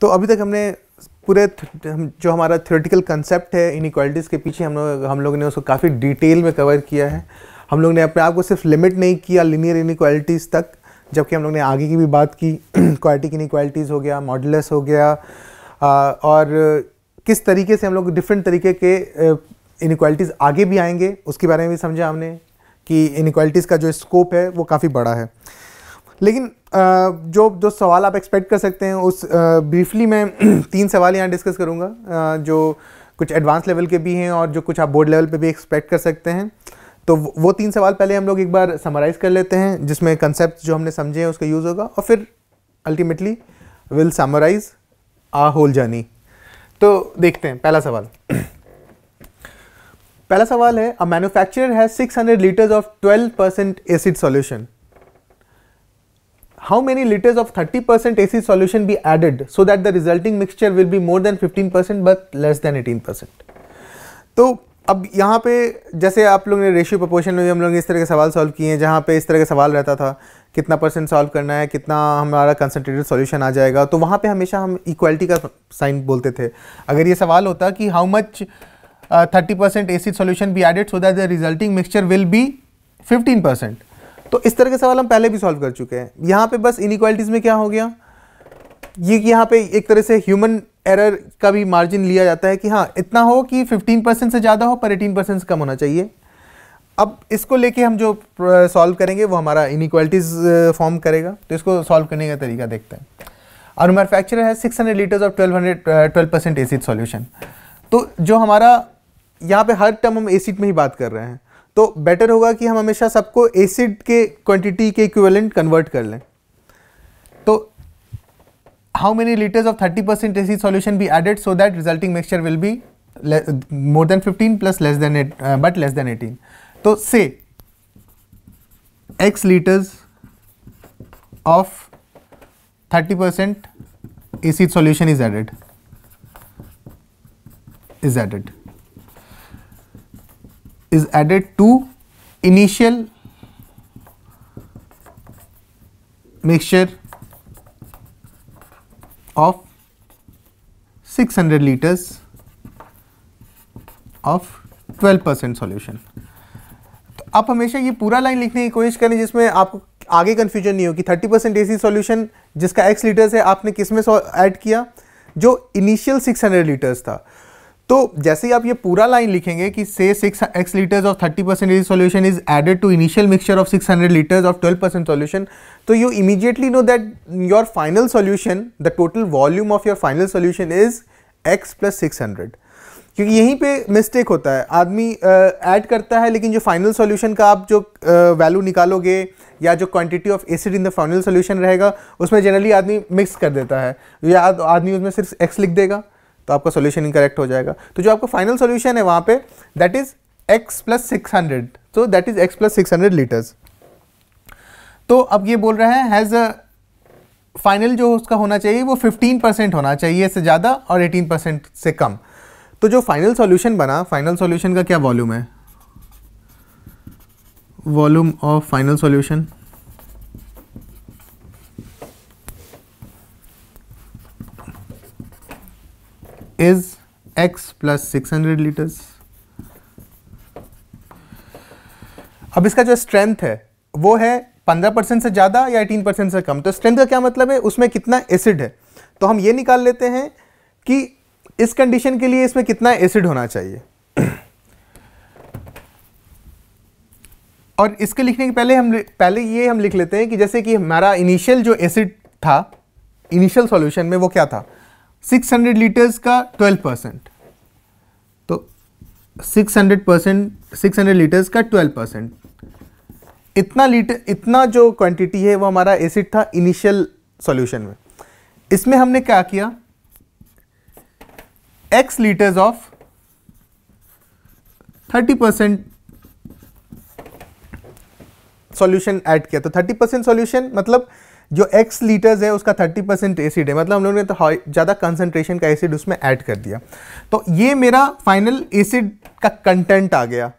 तो अभी तक हमने पूरे जो हमारा थ्योरेटिकल कंसेप्ट है इनक्वालिटीज़ के पीछे हम लोग हम लोगों ने उसको काफ़ी डिटेल में कवर किया है हम लोग ने अपने आप को सिर्फ लिमिट नहीं किया लिनियर इनिक्वालिटीज़ तक जबकि हम लोग ने आगे की भी बात की क्वालिटी की इनक्वालिटीज़ हो गया मॉडलस हो गया आ, और किस तरीके से हम लोग डिफरेंट तरीके के इनिक्वालिटीज़ आगे भी आएंगे उसके बारे में भी समझा हमने कि इनक्वालिटीज़ का जो स्कोप है वो काफ़ी बड़ा है लेकिन जो जो सवाल आप एक्सपेक्ट कर सकते हैं उस ब्रीफली मैं तीन सवाल यहाँ डिस्कस करूँगा जो कुछ एडवांस लेवल के भी हैं और जो कुछ आप बोर्ड लेवल पे भी एक्सपेक्ट कर सकते हैं तो वो तीन सवाल पहले हम लोग एक बार समराइज़ कर लेते हैं जिसमें कंसेप्ट जो हमने समझे हैं उसका यूज़ होगा और फिर ultimately will summarize a whole journey तो देखते हैं पहला सवाल पहला सवाल है a manufacturer has 600 liters of 12 percent acid solution how many liters of 30% acid solution be added so that the resulting mixture will be more than 15% but less than 18%. तो अब यहाँ पे जैसे आप लोग ने रेशियो प्रपोर्शन में भी हम लोग ने इस तरह के सवाल सॉल्व किए हैं जहाँ पे इस तरह का सवाल रहता था कितना परसेंट सॉल्व करना है कितना हमारा कंसनट्रेटेड सॉल्यूशन आ जाएगा तो वहाँ पे हमेशा हम इक्वलिटी का साइन बोलते थे अगर ये सवाल होता कि how much thirty percent acid solution be added so that the resulting mixture will be fifteen percent तो इस तरह के सवाल हम पहले भी सॉल्व कर चुके हैं यहाँ पे बस इनिक्वालिटीज़ में क्या हो गया ये कि यहाँ पे एक तरह से ह्यूमन एरर का भी मार्जिन लिया जाता है कि हाँ इतना हो कि 15 परसेंट से ज़्यादा हो पर 18 परसेंट से कम होना चाहिए अब इसको लेके हम जो सॉल्व करेंगे वो हमारा इनिक्वालिटीज़ फॉर्म करेगा तो इसको सॉल्व करने का तरीका देखते हैं और मैनुफैक्चर है 600 liters of hundred twelve percent acid solution तो जो हमारा यहाँ पे हर टर्म हम एसिड में ही बात कर रहे हैं तो बेटर होगा कि हम हमेशा सबको एसिड के क्वांटिटी के इक्विवेलेंट कन्वर्ट कर लें तो how many liters of 30 percent acid solution be added so that resulting mixture will be more than 15 plus less than but less than 18 तो से liters of thirty 30% acid solution is added is added is added to initial mixture of 600 liters of 12 percent solution तो आप हमेशा ये पूरा line लिखने की कोशिश करें जिसमें आपको आगे कंफ्यूजन नहीं हो कि 30 परसेंट ए सोल्यूशन जिसका एक्स लीटर्स है आपने किसमें में ऐड किया जो इनिशियल 600 लीटर्स था तो जैसे ही आप ये पूरा लाइन लिखेंगे कि से six x liters of thirty percent solution is added to initial mixture of six hundred liters of twelve percent solution तो you immediately know that your final solution the total volume of your final solution is x plus six hundred क्योंकि यहीं पे mistake होता है आदमी add uh, करता है लेकिन जो फाइनल सॉल्यूशन का आप जो वैल्यू uh, निकालोगे या जो quantity of acid in the final solution रहेगा उसमें जनरली आदमी मिक्स कर देता है या आदमी उसमें सिर्फ एक्स लिख देगा तो आपका सोल्यूशन इनकरेक्ट हो जाएगा तो जो आपका फाइनल सोल्यूशन है वहाँ पे that is x plus six hundred so that is x plus six hundred liters तो अब ये बोल रहे हैंज हैज़ फाइनल जो उसका होना चाहिए वो फिफ्टीन परसेंट होना चाहिए इससे ज़्यादा और एटीन परसेंट से कम तो जो फाइनल सॉल्यूशन बना फाइनल सॉल्यूशन का क्या वॉल्यूम है volume of final solution is x plus six hundred liters अब इसका जो स्ट्रेंथ है वो है पंद्रह परसेंट से ज़्यादा या 18 परसेंट से कम तो स्ट्रेंथ का क्या मतलब है उसमें कितना एसिड है तो हम ये निकाल लेते हैं कि इस कंडीशन के लिए इसमें कितना एसिड होना चाहिए और इसके लिखने के पहले हम पहले ये हम लिख लेते हैं कि जैसे कि हमारा इनिशियल जो एसिड था इनिशियल सॉल्यूशन में वो क्या था सिक्स हंड्रेड लीटर्स का ट्वेल्व परसेंट तो six hundred percent six hundred liters का ट्वेल्व परसेंट इतना लीटर इतना जो क्वांटिटी है वो हमारा एसिड था इनिशियल सॉल्यूशन में इसमें हमने क्या किया x liters of thirty percent solution add किया तो थर्टी परसेंट सोल्यूशन मतलब जो एक्स लीटर्स है उसका 30 परसेंट एसिड है मतलब हम लोगों ने तो ज़्यादा कंसनट्रेशन का एसिड उसमें ऐड कर दिया तो ये मेरा फाइनल एसिड का कंटेंट आ गया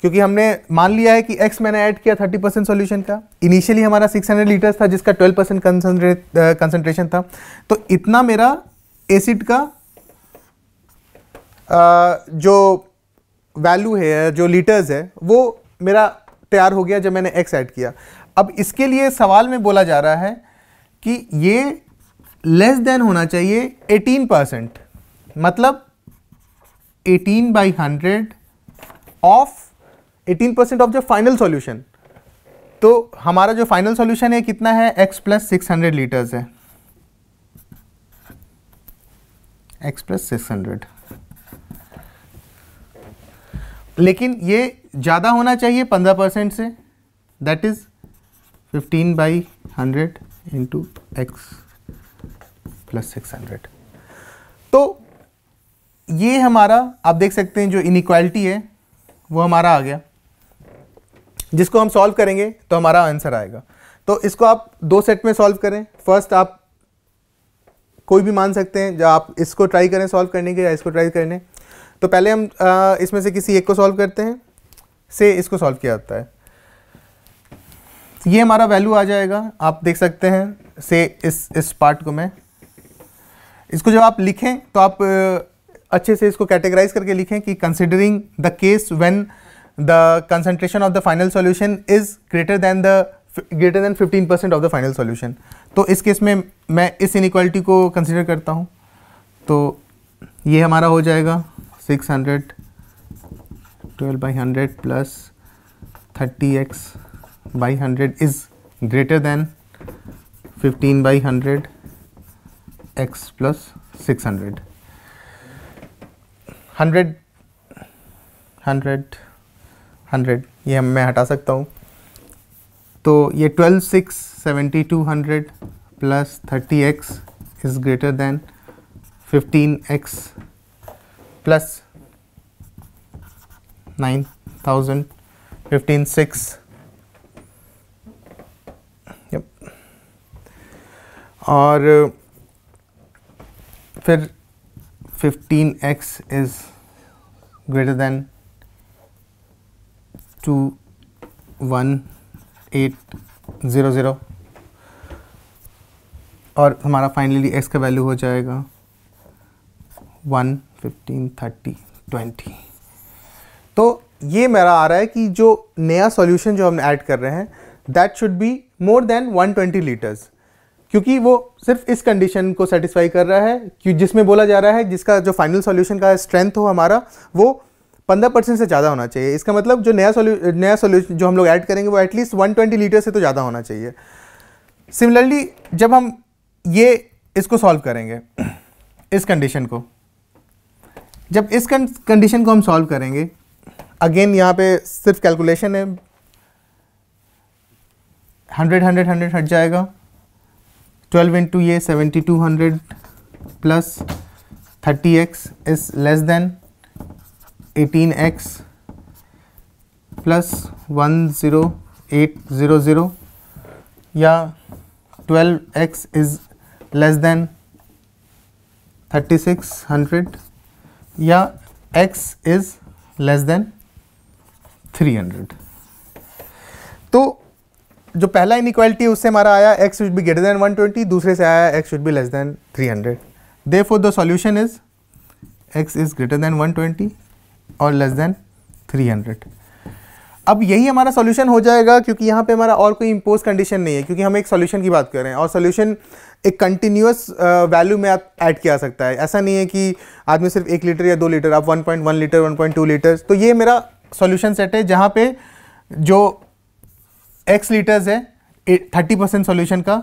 क्योंकि हमने मान लिया है कि एक्स मैंने ऐड किया 30 परसेंट सोल्यूशन का इनिशियली हमारा 600 लीटर्स था जिसका 12 परसेंट कंसनट्रेशन था तो इतना मेरा एसिड का आ, जो वैल्यू है जो लीटर्स है वो मेरा तैयार हो गया जब मैंने एक्स ऐड किया अब इसके लिए सवाल में बोला जा रहा है कि ये लेस देन होना चाहिए 18 परसेंट मतलब 18 by hundred of 18 percent of the final solution तो हमारा जो फाइनल सॉल्यूशन है कितना है x plus six hundred liters है x प्लस सिक्स हंड्रेड लेकिन ये ज़्यादा होना चाहिए पंद्रह परसेंट से that is fifteen by hundred into x plus six hundred तो ये हमारा आप देख सकते हैं जो इनिक्वालिटी है वो हमारा आ गया जिसको हम सॉल्व करेंगे तो हमारा आंसर आएगा तो इसको आप दो सेट में सॉल्व करें फर्स्ट आप कोई भी मान सकते हैं जब आप इसको ट्राई करें सॉल्व करने के या इसको ट्राई करने तो पहले हम इसमें से किसी एक को सॉल्व करते हैं से इसको सॉल्व किया जाता है ये हमारा वैल्यू आ जाएगा आप देख सकते हैं से इस इस पार्ट को मैं इसको जब आप लिखें तो आप अच्छे से इसको कैटेगराइज करके लिखें कि considering the case when the concentration of the final solution is greater than the greater than 15 percent of the final solution तो इस केस में मैं इस इनक्वालिटी को कंसिडर करता हूँ तो ये हमारा हो जाएगा 600 12 by hundred plus thirty x by 100 is greater than 15 by 100 x plus 600 100 100 100 ये हम मैं हटा सकता हूँ तो ये 12 six seventy two hundred plus thirty x is greater than fifteen x plus nine thousand fifteen six और फिर 15x is greater than 21800 और हमारा फाइनली x का वैल्यू हो जाएगा 1 15 30 20 तो ये मेरा आ रहा है कि जो नया सॉल्यूशन जो हम ऐड कर रहे हैं that should be more than 120 liters क्योंकि वो सिर्फ इस कंडीशन को सेटिस्फाई कर रहा है कि जिसमें बोला जा रहा है जिसका जो फाइनल सॉल्यूशन का स्ट्रेंथ हो हमारा वो पंद्रह परसेंट से ज़्यादा होना चाहिए इसका मतलब जो नया सोल्यू नया सोल्यूशन जो हम लोग ऐड करेंगे वो एटलीस्ट वन ट्वेंटी लीटर से तो ज़्यादा होना चाहिए सिमिलरली जब हम ये इसको सॉल्व करेंगे इस कंडीशन को जब इस कंडीशन को हम सॉल्व करेंगे अगेन यहाँ पे सिर्फ कैलकुलेशन है हंड्रेड हंड्रेड हंड्रेड हट जाएगा ट्वेल्व इंटू ये seventy two hundred plus thirty x is less than eighteen x plus one zero zero eight zero या twelve x is less than thirty six hundred या x is less than three hundred तो जो पहला inequality उससे हमारा आया x should be greater than 120 दूसरे से आया x should be less than 300 therefore the solution is x is greater than 120 और लेस देन 300 अब यही हमारा सोल्यूशन हो जाएगा क्योंकि यहाँ पे हमारा और कोई इम्पोज कंडीशन नहीं है क्योंकि हम एक सोल्यूशन की बात कर रहे हैं और सोल्यूशन एक कंटिन्यूस वैल्यू में आप ऐड किया सकता है ऐसा नहीं है कि आदमी सिर्फ एक लीटर या दो लीटर आप 1.1 लीटर 1.2 लीटर तो ये मेरा सॉल्यूशन सेट है जहाँ पे जो एक्स लीटर्स है थर्टी परसेंट सोल्यूशन का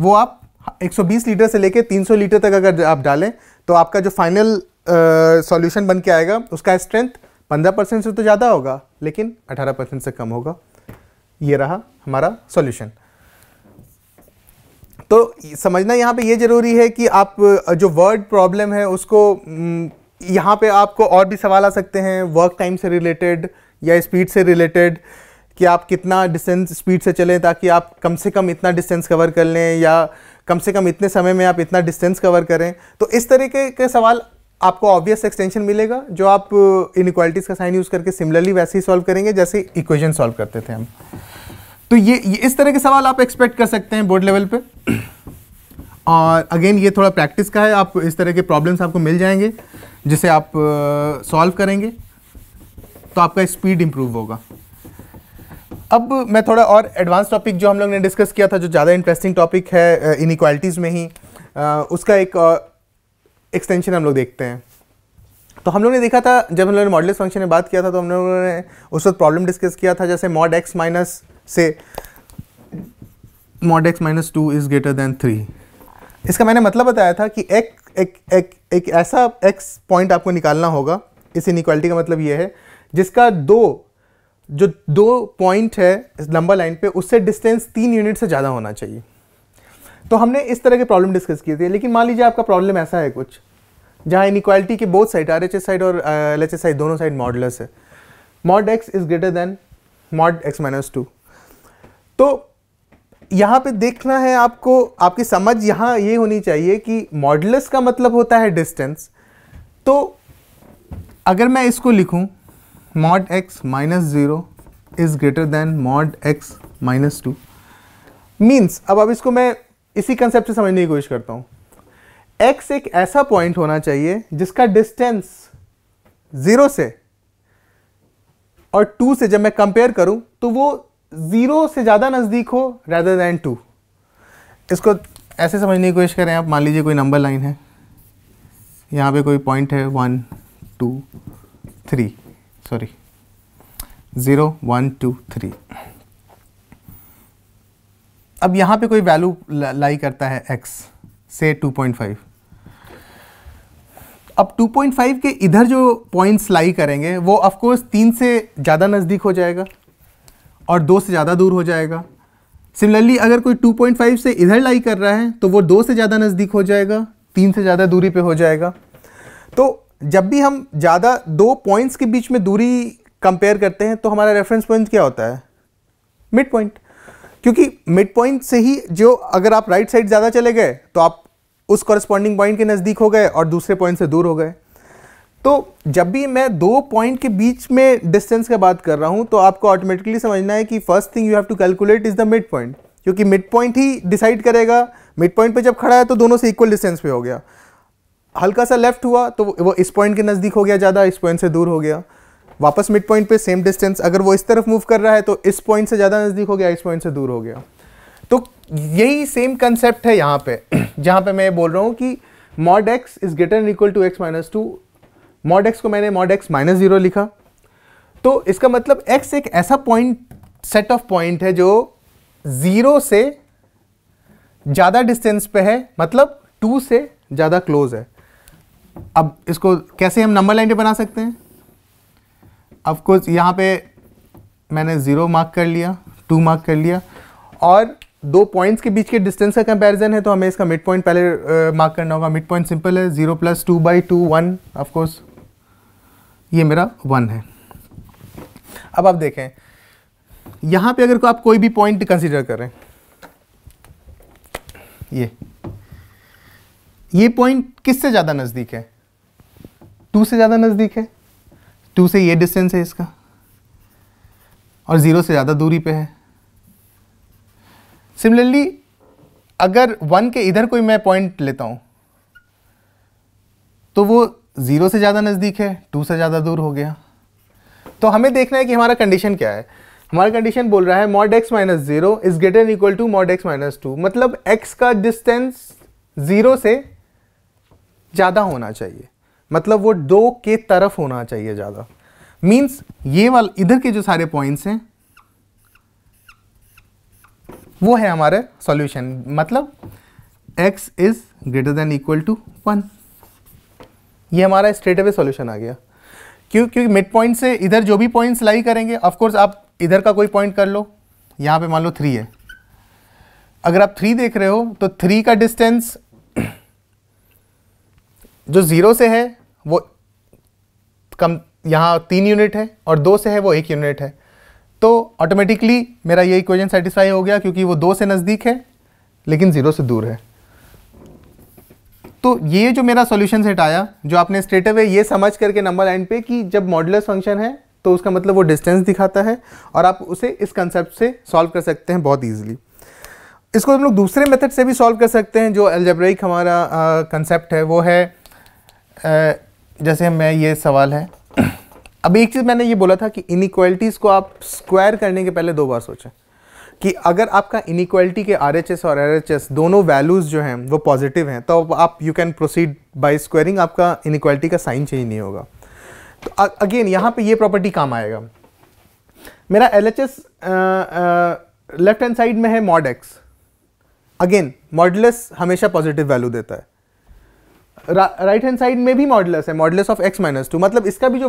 वो आप 120 लीटर से लेके 300 लीटर तक अगर आप डालें तो आपका जो फाइनल सॉल्यूशन बन के आएगा उसका स्ट्रेंथ 15 परसेंट से तो ज़्यादा होगा लेकिन 18 परसेंट से कम होगा ये रहा हमारा सॉल्यूशन तो समझना यहाँ पे ये ज़रूरी है कि आप जो वर्ड प्रॉब्लम है उसको यहाँ पे आपको और भी सवाल आ सकते हैं वर्क टाइम से रिलेटेड या स्पीड से रिलेटेड कि आप कितना डिस्टेंस स्पीड से चलें ताकि आप कम से कम इतना डिस्टेंस कवर कर लें या कम से कम इतने समय में आप इतना डिस्टेंस कवर करें तो इस तरीके के सवाल आपको ऑब्वियस एक्सटेंशन मिलेगा जो आप इनक्वालिटीज़ का साइन यूज़ करके सिमिलरली वैसे ही सॉल्व करेंगे जैसे इक्वेशन सॉल्व करते थे हम तो ये, ये इस तरह के सवाल आप एक्सपेक्ट कर सकते हैं बोर्ड लेवल पर और अगेन ये थोड़ा प्रैक्टिस का है आप इस तरह के प्रॉब्लम्स आपको मिल जाएंगे जिसे आप सॉल्व करेंगे तो आपका स्पीड इम्प्रूव होगा अब मैं थोड़ा और एडवांस टॉपिक जो हम लोग ने डिस्कस किया था जो ज़्यादा इंटरेस्टिंग टॉपिक है इनक्वालिटीज़ में ही उसका एक एक्सटेंशन हम लोग देखते हैं तो हम लोग ने देखा था जब हम लोगों ने मॉडलेस फंक्शन में बात किया था तो हम लोगों ने उस वक्त प्रॉब्लम डिस्कस किया था जैसे मॉड एक्स माइनस से mod x minus two is greater than three इसका मैंने मतलब बताया था कि एक एक एक एक ऐसा एक्स पॉइंट आपको निकालना होगा इस इनिक्वालिटी का मतलब ये है जिसका दो जो दो पॉइंट है लंबा लाइन पे उससे डिस्टेंस तीन यूनिट से ज़्यादा होना चाहिए तो हमने इस तरह के प्रॉब्लम डिस्कस किए थे लेकिन मान लीजिए आपका प्रॉब्लम ऐसा है कुछ जहाँ इनक्वालिटी के both side R H S side और एल एच एस साइड दोनों साइड मॉडलस है mod x is greater than mod x minus two तो यहाँ पे देखना है आपको आपकी समझ यहाँ ये होनी चाहिए कि मॉडलस का मतलब होता है डिस्टेंस तो अगर मैं इसको लिखूँ mod x minus 0 is greater than mod x minus 2 means अब अब इसको मैं इसी कंसेप्ट से समझने की कोशिश करता हूँ x एक ऐसा पॉइंट होना चाहिए जिसका डिस्टेंस ज़ीरो से और टू से जब मैं कंपेयर करूँ तो वो ज़ीरो से ज़्यादा नज़दीक हो रैदर दैन टू इसको ऐसे समझने की कोशिश करें आप मान लीजिए कोई नंबर लाइन है यहाँ पे कोई पॉइंट है one two three sorry zero one two three अब यहां पे कोई वैल्यू लाई करता है x से 2.5 अब 2.5 के इधर जो पॉइंट्स लाई करेंगे वो ऑफ कोर्स तीन से ज़्यादा नज़दीक हो जाएगा और दो से ज़्यादा दूर हो जाएगा सिमिलरली अगर कोई 2.5 से इधर लाई कर रहा है तो वो दो से ज़्यादा नज़दीक हो जाएगा तीन से ज़्यादा दूरी पे हो जाएगा तो जब भी हम ज़्यादा दो पॉइंट्स के बीच में दूरी कंपेयर करते हैं तो हमारा रेफरेंस पॉइंट क्या होता है मिड पॉइंट क्योंकि मिड पॉइंट से ही जो अगर आप राइट साइड ज़्यादा चले गए तो आप उस कॉरस्पॉन्डिंग पॉइंट के नज़दीक हो गए और दूसरे पॉइंट से दूर हो गए तो जब भी मैं दो पॉइंट के बीच में डिस्टेंस का बात कर रहा हूँ तो आपको ऑटोमेटिकली समझना है कि first thing you have to calculate is the mid point क्योंकि मिड पॉइंट ही डिसाइड करेगा मिड पॉइंट पे जब खड़ा है तो दोनों से इक्वल डिस्टेंस पे हो गया हल्का सा लेफ्ट हुआ तो वो इस पॉइंट के नज़दीक हो गया ज़्यादा इस पॉइंट से दूर हो गया वापस मिड पॉइंट पे सेम डिस्टेंस अगर वो इस तरफ मूव कर रहा है तो इस पॉइंट से ज़्यादा नज़दीक हो गया इस पॉइंट से दूर हो गया तो यही सेम कंसेप्ट है यहाँ पे जहाँ पे मैं बोल रहा हूँ कि mod x is greater equal to x minus two mod x को मैंने मॉड एक्स माइनस जीरो लिखा तो इसका मतलब एक्स एक ऐसा पॉइंट सेट ऑफ पॉइंट है जो ज़ीरो से ज़्यादा डिस्टेंस पे है मतलब टू से ज़्यादा क्लोज है अब इसको कैसे हम नंबर लाइन पे बना सकते हैं अफकोर्स यहाँ पे मैंने ज़ीरो मार्क कर लिया टू मार्क कर लिया और दो पॉइंट्स के बीच के डिस्टेंस का कंपैरिजन है तो हमें इसका मिड पॉइंट पहले मार्क uh, करना होगा मिड पॉइंट सिंपल है zero plus two by two one of course ये मेरा वन है अब आप देखें यहाँ पे अगर को आप कोई भी पॉइंट कंसिडर करें ये ये पॉइंट किससे ज़्यादा नज़दीक है टू से ज़्यादा नज़दीक है टू से ये डिस्टेंस है इसका और ज़ीरो से ज़्यादा दूरी पे है सिमिलरली अगर वन के इधर कोई मैं पॉइंट लेता हूं तो वो ज़ीरो से ज़्यादा नज़दीक है टू से ज़्यादा दूर हो गया तो हमें देखना है कि हमारा कंडीशन क्या है हमारा कंडीशन बोल रहा है mod x minus zero is greater equal to mod x minus two मतलब एक्स का डिस्टेंस ज़ीरो से ज़्यादा होना चाहिए मतलब वो दो के तरफ होना चाहिए ज़्यादा मीन्स ये वाल इधर के जो सारे पॉइंट्स हैं वो है हमारे सॉल्यूशन मतलब x is greater than equal to one ये हमारा स्ट्रेट अवे सॉल्यूशन आ गया क्यों क्योंकि मिड पॉइंट से इधर जो भी पॉइंट्स लाई करेंगे ऑफकोर्स आप इधर का कोई पॉइंट कर लो यहाँ पे मान लो थ्री है अगर आप थ्री देख रहे हो तो थ्री का डिस्टेंस जो ज़ीरो से है वो कम यहाँ तीन यूनिट है और दो से है वो एक यूनिट है तो ऑटोमेटिकली मेरा ये इक्वेशन सेटिस्फाई हो गया क्योंकि वो दो से नज़दीक है लेकिन ज़ीरो से दूर है तो ये जो मेरा सॉल्यूशन सेट आया जो आपने स्ट्रेट अवे ये समझ करके नंबर एंड पे कि जब मॉडुलस फंक्शन है तो उसका मतलब वो डिस्टेंस दिखाता है और आप उसे इस कंसेप्ट से सॉल्व कर सकते हैं बहुत ईजिली इसको हम लोग दूसरे मेथड से भी सॉल्व कर सकते हैं जो एल्जेब्रिक हमारा कंसेप्ट है वो है जैसे मैं ये सवाल है अब एक चीज़ मैंने ये बोला था कि इनिक्वालिटीज़ को आप स्क्वायर करने के पहले दो बार सोचें कि अगर आपका इनिक्वालिटी के आर और आर दोनों वैल्यूज़ जो हैं वो पॉजिटिव हैं तो आप you can proceed by squaring आपका इनिक्वालिटी का साइन चेंज नहीं होगा तो अगेन यहाँ पे ये प्रॉपर्टी काम आएगा मेरा L H S left hand side में है मॉड एक्स अगेन मॉडलेस हमेशा पॉजिटिव वैल्यू देता है राइट हैंड साइड में भी मॉडलस है modulus of x minus two मतलब इसका भी जो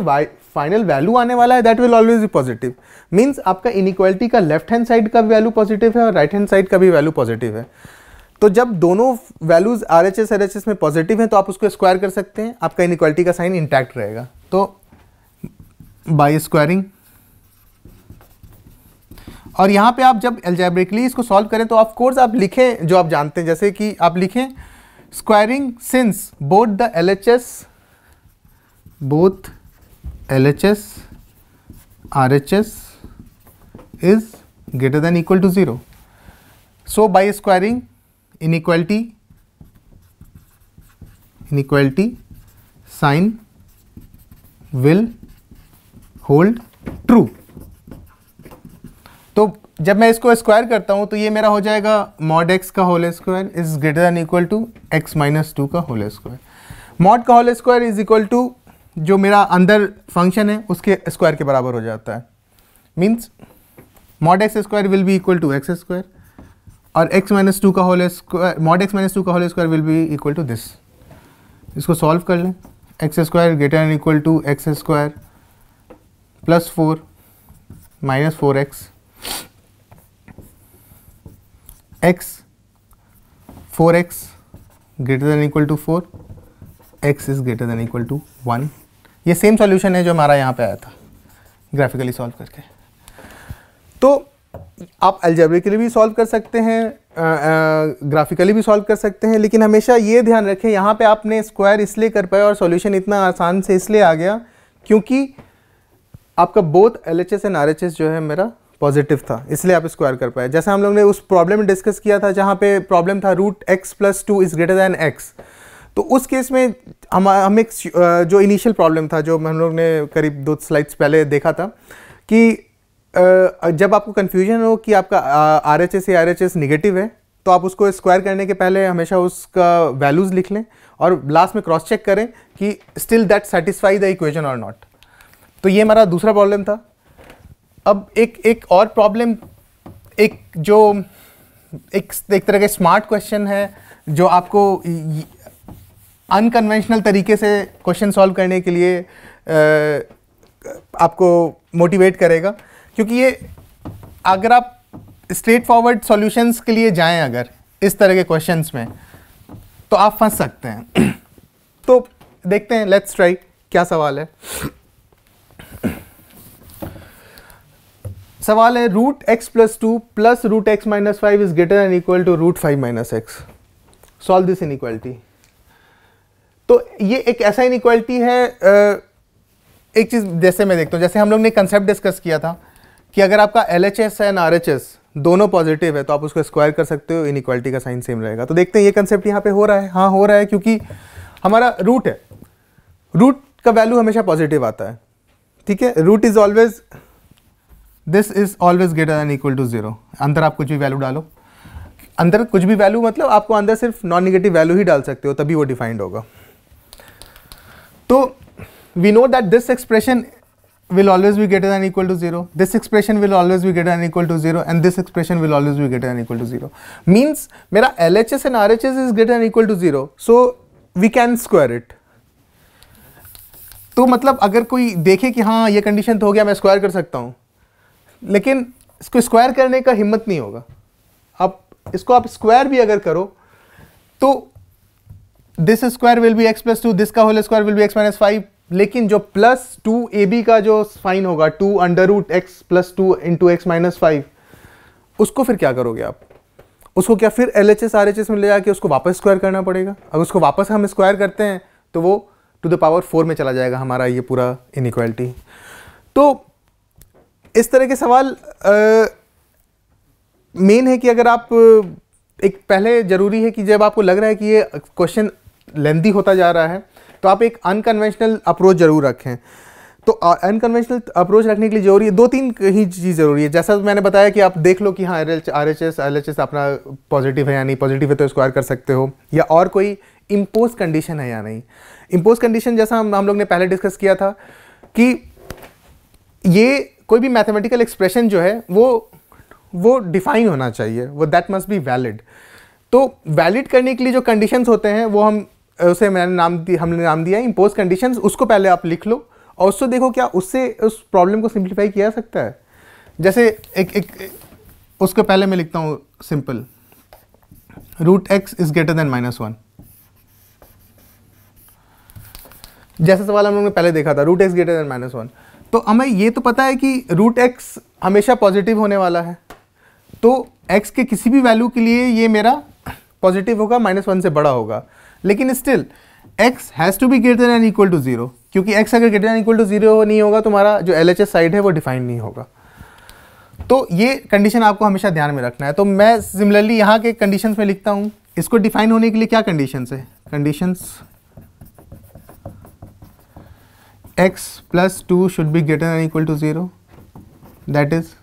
फाइनल वैल्यू आने वाला है that will always be positive means आपका इनिक्वालिटी का लेफ्ट हैंड साइड का वैल्यू पॉजिटिव है और राइट हैंड साइड का भी वैल्यू पॉजिटिव है तो जब दोनों values R H S H S में पॉजिटिव हैं तो आप उसको स्क्वायर कर सकते हैं आपका इनिक्वालिटी का साइन इंटैक्ट रहेगा तो बाई स्क्वायरिंग और यहाँ पे आप जब एल्जैब्रिकली इसको सॉल्व करें तो ऑफ कोर्स आप लिखें जो आप जानते हैं जैसे कि आप लिखें Squaring since both the LHS, both LHS, RHS is greater than equal to 0. So, by squaring inequality, inequality sign will hold true. जब मैं इसको स्क्वायर करता हूँ तो ये मेरा हो जाएगा मॉड एक्स का whole square is greater than equal to x minus two का होल स्क्वायर मॉड का whole square is equal to जो मेरा अंदर फंक्शन है उसके स्क्वायर के बराबर हो जाता है means mod x square will be equal to x square और एक्स माइनस टू का whole square mod x minus two का whole square will be equal to this इसको सॉल्व कर लें x square greater than equal to x square plus four minus four x x 4x greater than equal to 4 x is greater than equal to 1 ये same solution है जो हमारा यहाँ पे आया था ग्राफिकली सॉल्व करके तो आप एल्जेब्रिकली भी सॉल्व कर सकते हैं ग्राफिकली भी सॉल्व कर सकते हैं लेकिन हमेशा ये ध्यान रखें यहाँ पे आपने स्क्वायर इसलिए कर पाया और सॉल्यूशन इतना आसान से इसलिए आ गया क्योंकि आपका both L H S and R H S जो है मेरा पॉजिटिव था इसलिए आप स्क्वायर कर पाए जैसे हम लोग ने उस प्रॉब्लम में डिस्कस किया था जहाँ पे प्रॉब्लम था root x plus two is greater than x तो उस केस में हम हम एक जो इनिशियल प्रॉब्लम था जो हम लोग ने करीब दो स्लाइड्स पहले देखा था कि जब आपको कन्फ्यूजन हो कि आपका आर एच एस या आर एच एस निगेटिव है तो आप उसको स्क्वायर करने के पहले हमेशा उसका वैल्यूज़ लिख लें और लास्ट में क्रॉस चेक करें कि still that satisfy the equation और नॉट तो ये हमारा दूसरा प्रॉब्लम था अब एक एक और प्रॉब्लम एक जो एक एक तरह के स्मार्ट क्वेश्चन है जो आपको अनकन्वेंशनल तरीके से क्वेश्चन सॉल्व करने के लिए आपको मोटिवेट करेगा क्योंकि ये अगर आप स्ट्रेट फॉरवर्ड सॉल्यूशंस के लिए जाएं अगर इस तरह के क्वेश्चंस में तो आप फंस सकते हैं तो देखते हैं लेट्स ट्राई क्या सवाल है सवाल है root x plus two plus root x minus five is greater and equal to root five minus x solve this inequality तो ये एक ऐसा इनक्वालिटी है एक चीज़ जैसे मैं देखता हूँ जैसे हम लोग ने कंसेप्ट डिस्कस किया था कि अगर आपका L H S and R H S दोनों पॉजिटिव है तो आप उसको स्क्वायर कर सकते हो इनक्वालिटी का साइन सेम रहेगा तो देखते हैं ये कंसेप्ट यहाँ पे हो रहा है हाँ हो रहा है क्योंकि हमारा रूट है रूट का वैल्यू हमेशा पॉजिटिव आता है ठीक है root is always this is always greater than equal to zero अंदर आप कुछ भी वैल्यू डालो अंदर कुछ भी वैल्यू मतलब आपको अंदर सिर्फ नॉन निगेटिव वैल्यू ही डाल सकते हो तभी वो डिफाइंड होगा तो we know that this expression will always be greater than equal to zero this expression will always be greater than equal to zero and this expression will always be greater than equal to zero means मेरा L H S and R H S is greater than equal to zero so we can square it तो मतलब अगर कोई देखे कि हाँ ये condition तो हो गया मैं स्क्वायर कर सकता हूँ लेकिन इसको स्क्वायर करने का हिम्मत नहीं होगा आप इसको आप स्क्वायर भी अगर करो तो this square will be x plus two this का whole square will be x minus five लेकिन जो प्लस टू ए बी का जो साइन होगा two under root x plus two into x minus five उसको फिर क्या करोगे आप उसको क्या फिर L H S R H S में ले जाके उसको वापस स्क्वायर करना पड़ेगा अगर उसको वापस हम स्क्वायर करते हैं तो वो टू द पावर फोर में चला जाएगा हमारा ये पूरा इनक्वालिटी तो इस तरह के सवाल मेन है कि अगर आप एक पहले ज़रूरी है कि जब आपको लग रहा है कि ये क्वेश्चन लेंदी होता जा रहा है तो आप एक अनकन्वेंशनल अप्रोच ज़रूर रखें तो अनकन्वेंशनल अप्रोच रखने के लिए जरूरी है दो तीन ही चीज़ ज़रूरी है जैसा मैंने बताया कि आप देख लो कि हाँ R H R H S अपना पॉजिटिव है या नहीं पॉजिटिव है तो स्क्वायर कर सकते हो या और कोई इम्पोज कंडीशन है या नहीं इम्पोज कंडीशन जैसा हम हम लोग ने पहले डिस्कस किया था कि ये कोई भी मैथमेटिकल एक्सप्रेशन जो है वो वो डिफाइन होना चाहिए वो दैट मस्ट बी वैलिड तो वैलिड करने के लिए जो कंडीशंस होते हैं वो हम उसे मैंने नाम दिया हमने नाम दिया इम्पोज कंडीशंस उसको पहले आप लिख लो और उससे देखो क्या उससे उस प्रॉब्लम को सिंप्लीफाई किया सकता है जैसे एक एक, एक उसको पहले मैं लिखता हूँ simple root x is greater than minus one जैसा सवाल हम लोगों ने पहले देखा था root x greater than minus one तो हमें ये तो पता है कि रूट एक्स हमेशा पॉजिटिव होने वाला है तो एक्स के किसी भी वैल्यू के लिए ये मेरा पॉजिटिव होगा माइनस वन से बड़ा होगा लेकिन still x has to be greater and equal to zero क्योंकि एक्स अगर greater and equal to zero नहीं होगा तो हमारा जो एल साइड है वो डिफाइन नहीं होगा तो ये कंडीशन आपको हमेशा ध्यान में रखना है तो मैं सिमिलरली यहाँ के कंडीशंस में लिखता हूँ इसको डिफाइन होने के लिए क्या कंडीशन है conditions x plus 2 should be greater than equal to 0 that is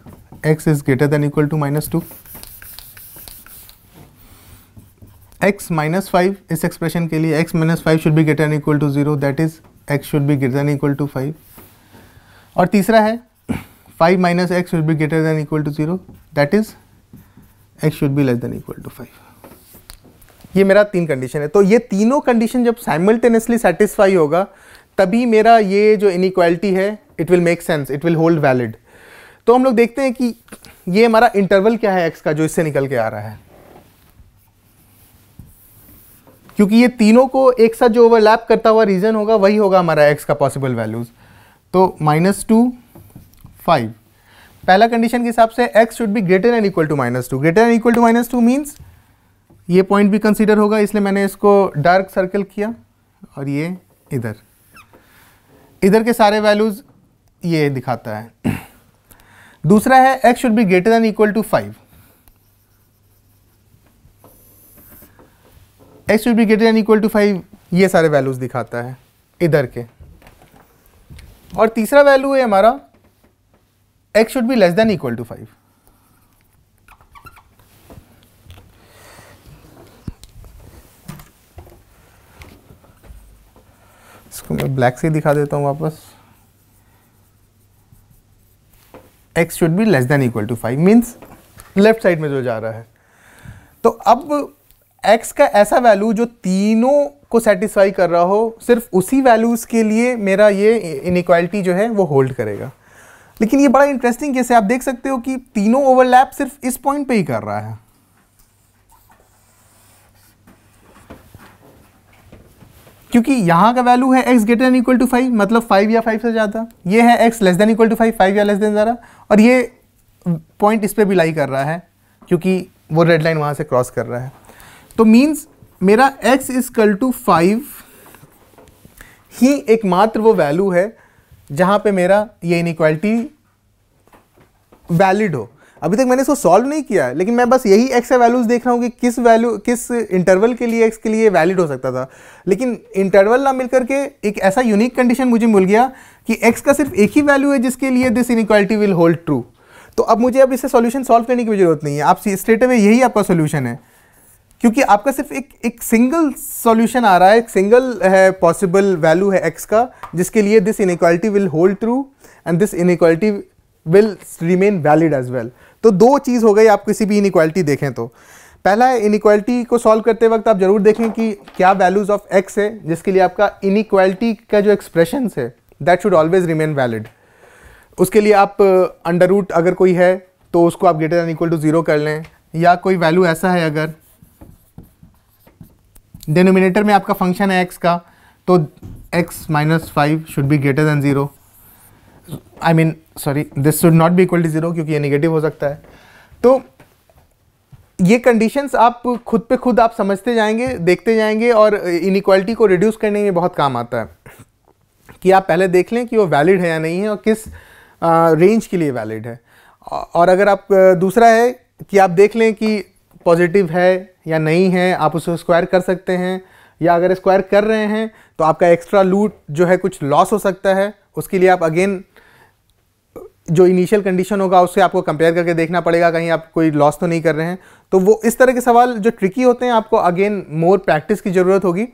x is greater than equal to minus 2 x minus 5 इस एक्सप्रेशन के लिए x minus five should be greater and equal to zero that is x should be greater and equal to five और तीसरा है 5 minus x should be greater than equal to zero that is x should be less than equal to five ये मेरा तीन condition है तो ये तीनों कंडीशन जब साइमल्टेनियसली सेटिस्फाई होगा तभी मेरा ये जो इनिक्वालिटी है it will make sense it will hold valid तो हम लोग देखते हैं कि ये हमारा इंटरवल क्या है एक्स का जो इससे निकल के आ रहा है क्योंकि ये तीनों को एक साथ जो ओवरलैप करता हुआ रीजन होगा वही होगा हमारा एक्स का पॉसिबल वैल्यूज तो माइनस टू फाइव पहला कंडीशन के हिसाब से x should be greater and equal to minus two greater and equal to minus two means ये पॉइंट भी कंसिडर होगा इसलिए मैंने इसको डार्क सर्कल किया और ये इधर इधर के सारे वैल्यूज़ ये दिखाता है दूसरा है x should be greater than equal to five x should be greater than equal to five ये सारे वैल्यूज़ दिखाता है इधर के और तीसरा वैल्यू है हमारा x should be less than equal to five इसको मैं ब्लैक से दिखा देता हूँ वापस x should be less than equal to five means left side में जो जा रहा है तो अब एक्स का ऐसा वैल्यू जो तीनों को सेटिस्फाई कर रहा हो सिर्फ उसी वैल्यूज़ के लिए मेरा ये इनक्वालिटी जो है वो होल्ड करेगा लेकिन ये बड़ा इंटरेस्टिंग केस है आप देख सकते हो कि तीनों ओवरलैप सिर्फ इस पॉइंट पे ही कर रहा है क्योंकि यहाँ का वैल्यू है x greater than equal to five मतलब फाइव या फाइव से ज़्यादा ये है x less than equal to five five या लेस देन ज़्यादा और ये पॉइंट इस पर भी लाई कर रहा है क्योंकि वो रेड लाइन वहाँ से क्रॉस कर रहा है तो मीन्स मेरा एक्स कल टू फाइव ही एकमात्र वो वैल्यू है जहाँ पे मेरा ये इनक्वालिटी वैलिड हो अभी तक मैंने इसको सॉल्व नहीं किया है लेकिन मैं बस यही एक्स का वैल्यूज़ देख रहा हूँ कि किस वैल्यू किस इंटरवल के लिए एक्स के लिए वैलिड हो सकता था लेकिन इंटरवल ना मिल करके एक ऐसा यूनिक कंडीशन मुझे मिल गया कि एक्स का सिर्फ एक ही वैल्यू है जिसके लिए this inequality will hold true तो अब मुझे अब इसे सोल्यूशन सॉल्व करने की जरूरत नहीं है आप स्ट्रेट अवे यही आपका सोल्यूशन है क्योंकि आपका सिर्फ एक एक सिंगल सॉल्यूशन आ रहा है एक सिंगल है पॉसिबल वैल्यू है एक्स का जिसके लिए this inequality will hold true and this inequality will remain valid as well तो दो चीज़ हो गई आप किसी भी इनिक्वालिटी देखें तो पहला है इनिक्वालिटी को सॉल्व करते वक्त आप ज़रूर देखें कि क्या वैल्यूज़ ऑफ एक्स है जिसके लिए आपका इनिक्वालिटी का जो एक्सप्रेशन है that should always remain valid उसके लिए आप अंडर uh, रूट अगर कोई है तो उसको आप greater than equal to zero कर लें या कोई वैल्यू ऐसा है अगर डिनोमिनेटर में आपका फंक्शन है एक्स का तो x minus five should be greater than zero I mean sorry this should not be equal to zero क्योंकि ये नेगेटिव हो सकता है तो ये कंडीशंस आप खुद पे खुद आप समझते जाएंगे देखते जाएंगे और इनक्वालिटी को रिड्यूस करने में बहुत काम आता है कि आप पहले देख लें कि वो वैलिड है या नहीं है और किस रेंज के लिए वैलिड है और अगर आप दूसरा है कि आप देख लें कि पॉजिटिव है या नहीं है आप उसे स्क्वायर कर सकते हैं या अगर स्क्वायर कर रहे हैं तो आपका एक्स्ट्रा लूट जो है कुछ लॉस हो सकता है उसके लिए आप अगेन जो इनिशियल कंडीशन होगा उससे आपको कंपेयर करके देखना पड़ेगा कहीं आप कोई लॉस तो नहीं कर रहे हैं तो वो इस तरह के सवाल जो ट्रिकी होते हैं आपको अगेन मोर प्रैक्टिस की ज़रूरत होगी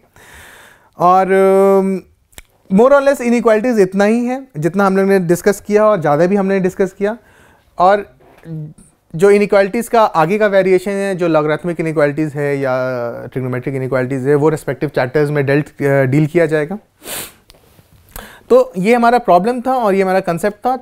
और मोर और लेस इनक्वालिटीज़ इतना ही है जितना हम लोग ने डिस्कस किया और ज़्यादा भी हमने डिस्कस किया और जो इनक्वालिटीज़ का आगे का वेरिएशन है जो लॉग्राथमिक इनक्वालिटीज़ है या ट्रिग्नोमेट्रिक इनक्वालिटीज़ है वो रेस्पेक्टिव चैप्टर्स में डेल्ट डील किया जाएगा तो ये हमारा प्रॉब्लम था और ये हमारा कंसेप्ट था